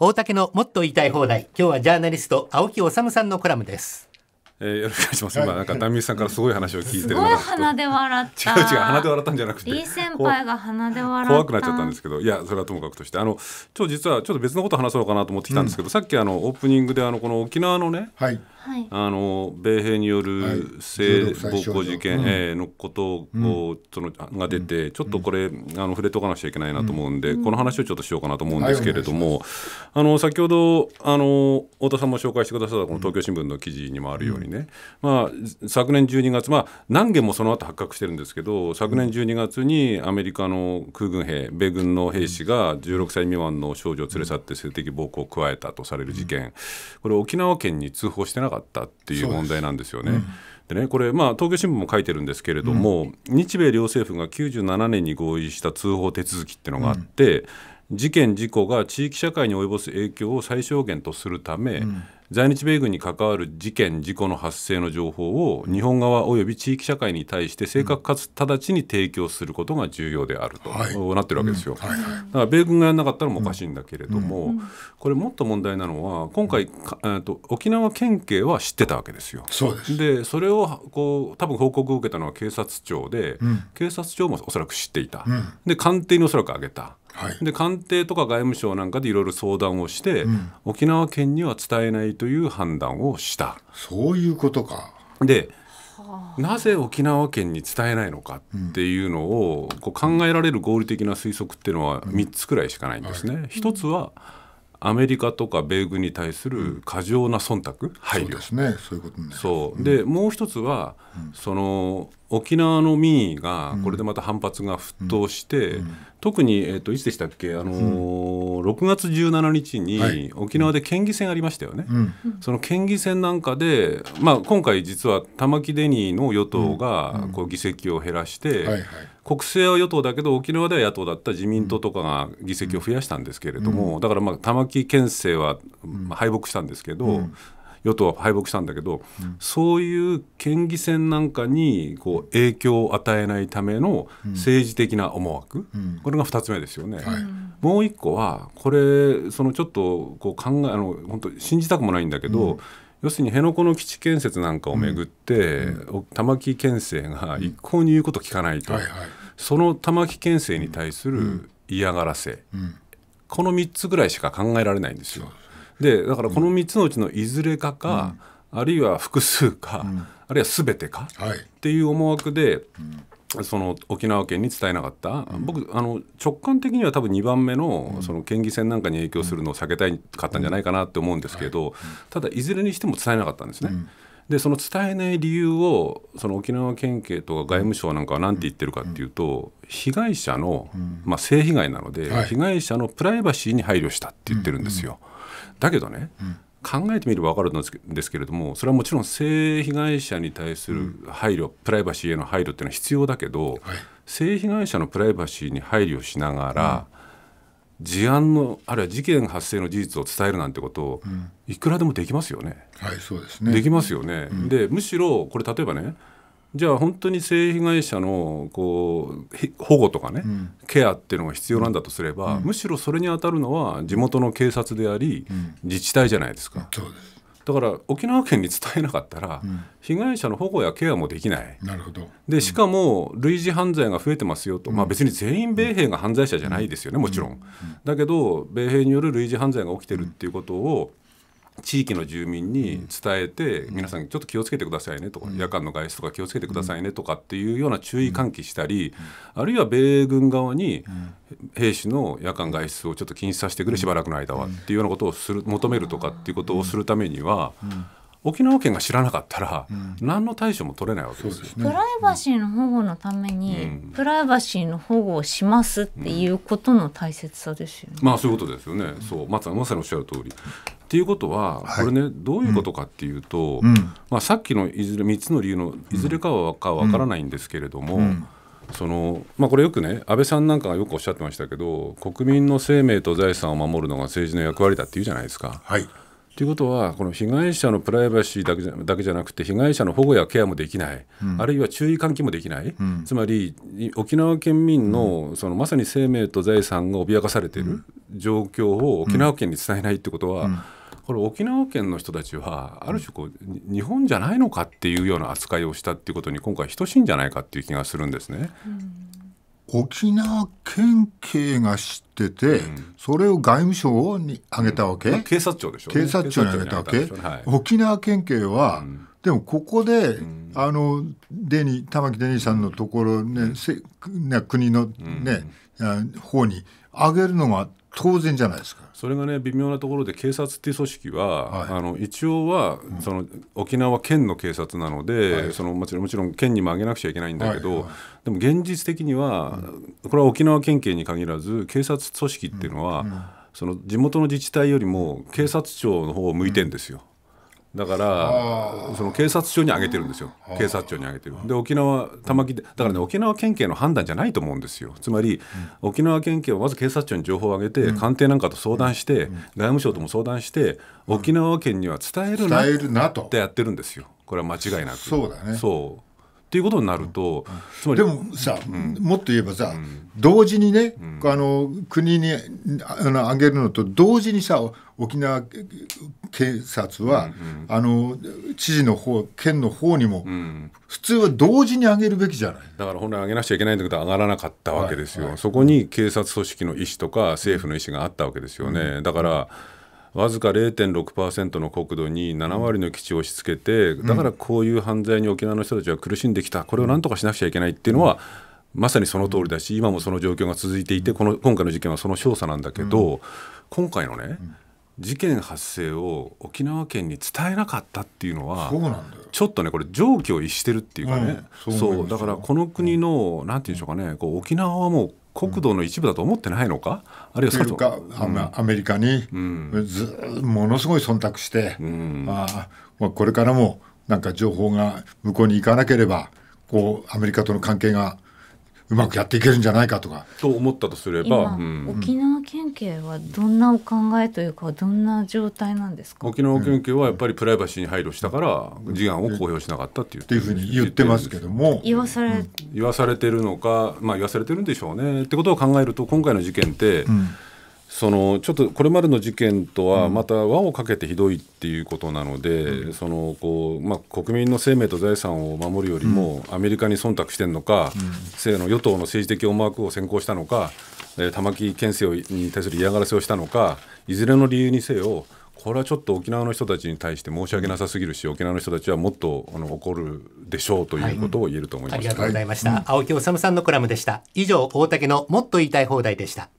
大竹のもっと言いたい放題今日はジャーナリスト青木治さんのコラムですえー、よろしくお願いします。今なんかダミさんからすごい話を聞いてるすごい鼻で笑った。違う違う鼻で笑ったんじゃなくて。先輩が鼻で笑っ怖くなっちゃったんですけど、いやそれはともかくとしてあの今日実はちょっと別のこと話そうかなと思ってきたんですけど、うん、さっきあのオープニングであのこの沖縄のね、はい、あの米兵による性暴行事件、はい、のことを、うん、そのが出て、ちょっとこれ、あの触れとかなくちゃいけないなと思うんで、うん、この話をちょっとしようかなと思うんですけれども、はい、あの先ほどあの太田さんも紹介してくださったこの東京新聞の記事にもあるようにね、うん、まあ、昨年12月、まあ、何件もその後発覚してるんですけど昨年12月にアメリカの空軍兵米軍の兵士が16歳未満の少女を連れ去って性的暴行を加えたとされる事件、これ沖縄県に通報してなかったっていう問題なんですよね。でね、これ、まあ、東京新聞も書いてるんですけれども、うん、日米両政府が97年に合意した通報手続きっていうのがあって、うん事件事故が地域社会に及ぼす影響を最小限とするため、うん、在日米軍に関わる事件事故の発生の情報を日本側及び地域社会に対して正確かつ直ちに提供することが重要であると、うん、なってるわけですよ、はい、だから米軍がやらなかったらもおかしいんだけれども、これもっと問題なのは今回、えっと沖縄県警は知ってたわけですよでそれをこう多分報告を受けたのは警察庁で、警察庁もおそらく知っていた、で官邸におそらく挙げた。はい、で官邸とか外務省なんかでいろいろ相談をして、うん、沖縄県には伝えないという判断をしたそういうことかでなぜ沖縄県に伝えないのかっていうのを、こう考えられる合理的な推測っていうのは3つくらいしかないんですね。うんはい、つはアメリカとか米軍に対する過剰な忖度、配慮そうですねそういうことねそうで、もう一つは、その沖縄の民意がこれでまた反発が沸騰して、特に、えー、といつでしたっけ、あのー6月17日に沖縄で県議選ありましたよね、その県議選なんかで、まあ、今回実は玉城デニーの与党がこう議席を減らして、国政は与党だけど沖縄では野党だった自民党とかが議席を増やしたんですけれども、うん、だからまあ玉城県政は敗北したんですけど、うん、与党は敗北したんだけど、うん、そういう県議選なんかにこう影響を与えないための政治的な思惑、これが2つ目ですよね。はいもう一個はこれそのちょっとこう考えあの本当信じたくもないんだけど、うん、要するに辺野古の基地建設なんかをめぐって、うん、玉城県政が一向に言うことを聞かないと、はいはい、その玉城県政に対する嫌がらせ、この3つぐらいしか考えられないんですよ。でだからこの3つのうちのいずれかか、あるいは複数か、あるいは全てか、はい、っていう思惑で、うんその沖縄県に伝えなかった、うん、僕あの直感的には多分2番目のうん、その県議選なんかに影響するのを避けたかったんじゃないかなって思うんですけど、ただいずれにしても伝えなかったんですね。でその伝えない理由をその沖縄県警とか外務省なんかは何て言ってるかっていうと、被害者の、まあ、性被害なので、はい、被害者のプライバシーに配慮したって言ってるんですよ。だけどね、考えてみれば分かるんですけれどもそれはもちろん性被害者に対する配慮、うん、プライバシーへの配慮っていうのは必要だけど、はい、性被害者のプライバシーに配慮しながら、うん、事案のあるいは事件発生の事実を伝えるなんてことを、うん、いくらでもできますよね。はい、そうですねできますよね、でむしろこれ例えばねじゃあ本当に性被害者のこう保護とかね、うん、ケアっていうのが必要なんだとすれば、うん、むしろそれに当たるのは地元の警察であり、うん、自治体じゃないですか。だから沖縄県に伝えなかったら、被害者の保護やケアもできない、なるほどでしかも類似犯罪が増えてますよと、まあ、別に全員米兵が犯罪者じゃないですよね、もちろん。だけど米兵による類似犯罪が起きてるっていうことを、地域の住民に伝えて、うん、皆さんちょっと気をつけてくださいねとか、うん、夜間の外出とか気をつけてくださいねとかっていうような注意喚起したり、うん、あるいは米軍側に兵士の夜間外出をちょっと禁止させてくれしばらくの間はっていうようなことをする求めるとかっていうことをするためには。沖縄県が知らなかったら、何の対処も取れないわけです、ね、プライバシーの保護のために、プライバシーの保護をしますっていうことの大切さですよね。まあそういうことですよね。そうまさにおっしゃる通り。っていうことは、これね、はい、どういうことかっていうと、うん、まあ、さっきのいずれ3つの理由のいずれかはかわからないんですけれども、うんうんそのまあ、これよくね安倍さんなんかがよくおっしゃってましたけど国民の生命と財産を守るのが政治の役割だっていうじゃないですか。はいということは、この被害者のプライバシーだけじゃだけじゃなくて、被害者の保護やケアもできない、うん、あるいは注意喚起もできない、うん、つまり沖縄県民のそのまさに生命と財産が脅かされている状況を沖縄県に伝えないってことは、うんこれ沖縄県の人たちはある種こう日本じゃないのかっていうような扱いをしたっていうことに今回等しいんじゃないかっていう気がするんですね。沖縄県警が知ってて、うん、それを外務省にあげたわけ、うん、警察庁でしょ、警察庁にあげたわけ、はい、沖縄県警は、うん、でもここで、あのデニ玉城デニーさんのところね、ね国のね、うん、方にあげるのが当然じゃないですかそれがね微妙なところで警察っていう組織は、はい、あの一応は、うん、その沖縄県の警察なので、はい、そのもちろんもちろん県にも上げなくちゃいけないんだけど、はい、でも現実的には、うん、これは沖縄県警に限らず警察組織っていうのは、うん、その地元の自治体よりも警察庁の方を向いてんですよ。だからその警察庁に上げてるんですよ、警察庁に上げてる、で沖縄、玉城で、だからね、沖縄県警の判断じゃないと思うんですよ、つまり、うん、沖縄県警はまず警察庁に情報を上げて、うん、官邸なんかと相談して、うん、外務省とも相談して、沖縄県には伝えるなってやってるんですよ、これは間違いなく。そうだねそうっていうことになると、うん、でもさ、うん、もっと言えばさ、うん、同時にね、あの国にあの上げるのと同時にさ沖縄警察は、うんうん、あの知事の方県の方にも、普通は同時に上げるべきじゃないだから本来上げなくちゃいけないんだけど上がらなかったわけですよ、はいはい、そこに警察組織の意思とか政府の意思があったわけですよね。だから、わずか0.6%の国土に7割の基地を押し付けて、だからこういう犯罪に沖縄の人たちは苦しんできた、これをなんとかしなくちゃいけないっていうのは、まさにその通りだし、今もその状況が続いていて、この今回の事件はその証左なんだけど、今回のね、事件発生を沖縄県に伝えなかったっていうのはちょっとねこれ常軌を逸してるっていうかね、そうだからこの国の、うなんていうんでしょうかねこう沖縄はもう国土の一部だと思ってないのか、あるいはというか、アメリカにものすごい忖度して、うんあまあ、これからもなんか情報が向こうに行かなければこうアメリカとの関係がうまくやっていけるんじゃないかとか。と思ったとすれば、うん、沖縄県警はどんなお考えというかどんな状態なんですか沖縄県警はやっぱりプライバシーに配慮したから事案を公表しなかったっていう,、っていうふうに言ってますけども言わされ、言わされてるのか、まあ、言わされてるんでしょうねってことを考えると今回の事件って、うんそのちょっとこれまでの事件とはまた輪をかけてひどいっていうことなので、うん、そのこうまあ、国民の生命と財産を守るよりも、アメリカに忖度してるのか、うん、の与党の政治的思惑を先行したのか、えー、玉城県政に対する嫌がらせをしたのか、いずれの理由にせよ、これはちょっと沖縄の人たちに対して申し訳なさすぎるし、沖縄の人たちはもっとあの怒るでしょうということを言えると思います、はいうん、ありがとうございました、はい、青木治さんのコラムでした。以上、大竹のもっと言いたい放題でした。